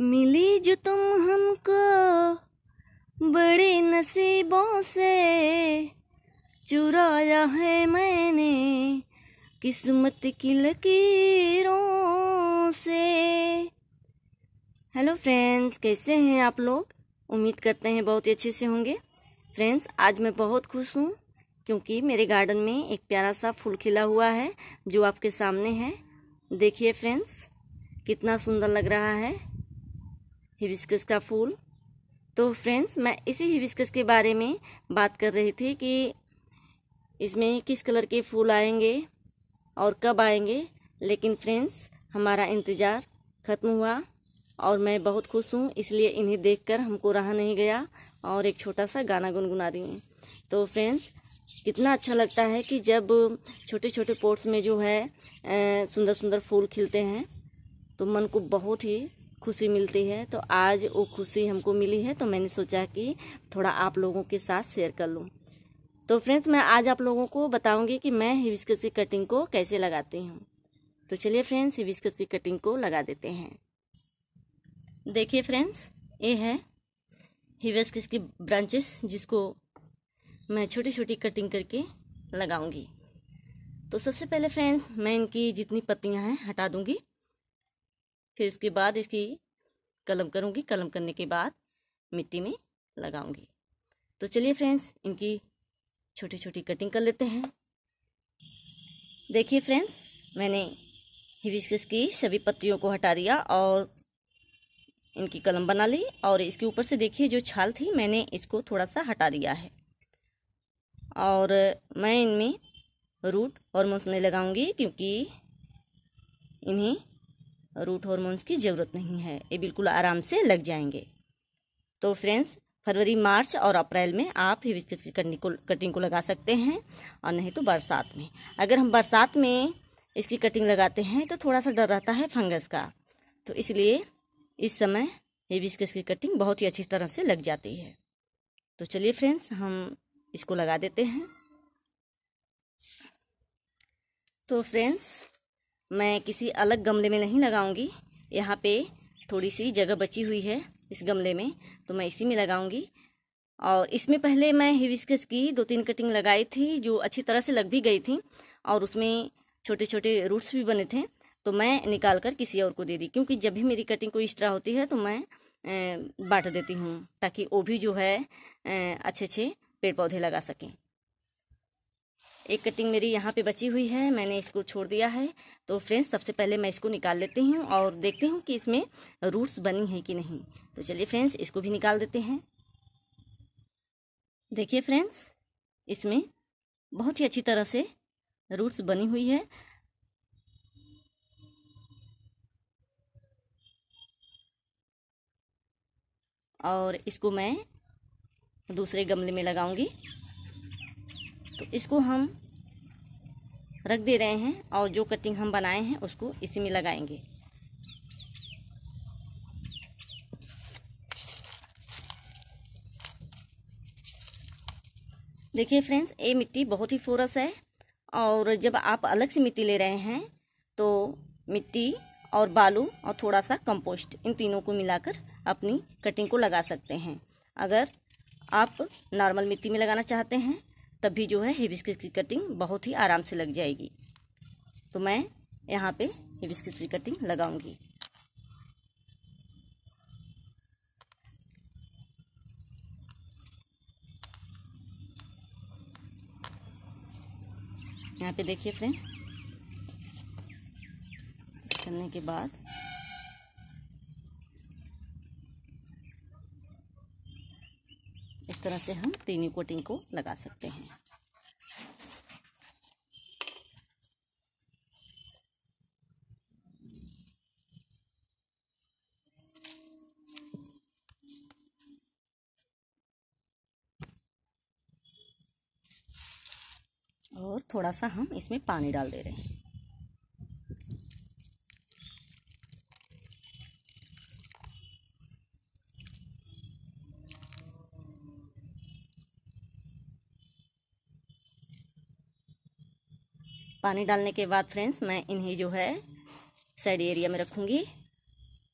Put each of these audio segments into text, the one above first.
मिली जो तुम हमको बड़े नसीबों से चुराया है मैंने किस्मत की लकीरों से हेलो फ्रेंड्स कैसे हैं आप लोग उम्मीद करते हैं बहुत ही अच्छे से होंगे फ्रेंड्स आज मैं बहुत खुश हूँ क्योंकि मेरे गार्डन में एक प्यारा सा फूल खिला हुआ है जो आपके सामने है देखिए फ्रेंड्स कितना सुंदर लग रहा है हिबिस्कस का फूल तो फ्रेंड्स मैं इसी हिबिस्कस के बारे में बात कर रही थी कि इसमें किस कलर के फूल आएंगे और कब आएंगे लेकिन फ्रेंड्स हमारा इंतज़ार ख़त्म हुआ और मैं बहुत खुश हूँ इसलिए इन्हें देखकर हमको रहा नहीं गया और एक छोटा सा गाना गुनगुना दिए तो फ्रेंड्स कितना अच्छा लगता है कि जब छोटे छोटे पोर्ट्स में जो है सुंदर सुंदर फूल खिलते हैं तो मन को बहुत ही खुशी मिलती है तो आज वो खुशी हमको मिली है तो मैंने सोचा कि थोड़ा आप लोगों के साथ शेयर कर लूँ तो फ्रेंड्स मैं आज आप लोगों को बताऊंगी कि मैं हिबिस्कस की कटिंग को कैसे लगाती हूँ तो चलिए फ्रेंड्स हिबिस्कस की कटिंग को लगा देते हैं देखिए फ्रेंड्स ये है हिबिस्कस की ब्रांचेस जिसको मैं छोटी छोटी कटिंग करके लगाऊंगी तो सबसे पहले फ्रेंड्स मैं इनकी जितनी पत्तियाँ हैं हटा दूंगी फिर उसके बाद इसकी कलम करूँगी कलम करने के बाद मिट्टी में लगाऊंगी तो चलिए फ्रेंड्स इनकी छोटी छोटी कटिंग कर लेते हैं देखिए फ्रेंड्स मैंने हिबिस्कस की सभी पत्तियों को हटा दिया और इनकी कलम बना ली और इसके ऊपर से देखिए जो छाल थी मैंने इसको थोड़ा सा हटा दिया है और मैं इनमें रूट और मौसने लगाऊंगी क्योंकि इन्हें रूट हॉर्मोन्स की ज़रूरत नहीं है ये बिल्कुल आराम से लग जाएंगे तो फ्रेंड्स फरवरी मार्च और अप्रैल में आप हिबिस्कस की कटिंग को कटिंग को लगा सकते हैं और नहीं तो बरसात में अगर हम बरसात में इसकी कटिंग लगाते हैं तो थोड़ा सा डर रहता है फंगस का तो इसलिए इस समय हिबिस्कस की कटिंग बहुत ही अच्छी तरह से लग जाती है तो चलिए फ्रेंड्स हम इसको लगा देते हैं तो फ्रेंड्स मैं किसी अलग गमले में नहीं लगाऊंगी यहाँ पे थोड़ी सी जगह बची हुई है इस गमले में तो मैं इसी में लगाऊंगी और इसमें पहले मैं हिविस्कस की दो तीन कटिंग लगाई थी जो अच्छी तरह से लग भी गई थी और उसमें छोटे छोटे रूट्स भी बने थे तो मैं निकाल कर किसी और को दे दी क्योंकि जब भी मेरी कटिंग कोई एक्स्ट्रा होती है तो मैं बांट देती हूँ ताकि वो भी जो है अच्छे अच्छे पेड़ पौधे लगा सकें एक कटिंग मेरी यहाँ पे बची हुई है मैंने इसको छोड़ दिया है तो फ्रेंड्स सबसे पहले मैं इसको निकाल लेती हूँ और देखती हूँ कि इसमें रूट्स बनी है कि नहीं तो चलिए फ्रेंड्स इसको भी निकाल देते हैं देखिए फ्रेंड्स इसमें बहुत ही अच्छी तरह से रूट्स बनी हुई है और इसको मैं दूसरे गमले में लगाऊंगी तो इसको हम रख दे रहे हैं और जो कटिंग हम बनाए हैं उसको इसी में लगाएंगे देखिए फ्रेंड्स ये मिट्टी बहुत ही फोरस है और जब आप अलग से मिट्टी ले रहे हैं तो मिट्टी और बालू और थोड़ा सा कंपोस्ट इन तीनों को मिलाकर अपनी कटिंग को लगा सकते हैं अगर आप नॉर्मल मिट्टी में लगाना चाहते हैं तब भी जो है हिबिस्किस की कटिंग बहुत ही आराम से लग जाएगी तो मैं यहाँ पे हिबिस्किस की कटिंग लगाऊंगी यहाँ पे देखिए फ्रेंड्स करने के बाद तरह से हम तीनों कोटिंग को लगा सकते हैं और थोड़ा सा हम इसमें पानी डाल दे रहे हैं पानी डालने के बाद फ्रेंड्स मैं इन्हें जो है साइड एरिया में रखूँगी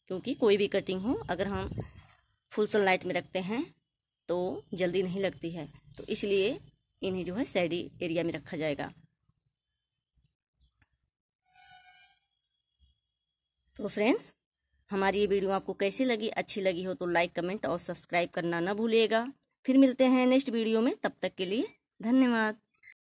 क्योंकि कोई भी कटिंग हो अगर हम फुल सनलाइट में रखते हैं तो जल्दी नहीं लगती है तो इसलिए इन्हें जो है साइड एरिया में रखा जाएगा तो फ्रेंड्स हमारी ये वीडियो आपको कैसी लगी अच्छी लगी हो तो लाइक कमेंट और सब्सक्राइब करना ना भूलिएगा फिर मिलते हैं नेक्स्ट वीडियो में तब तक के लिए धन्यवाद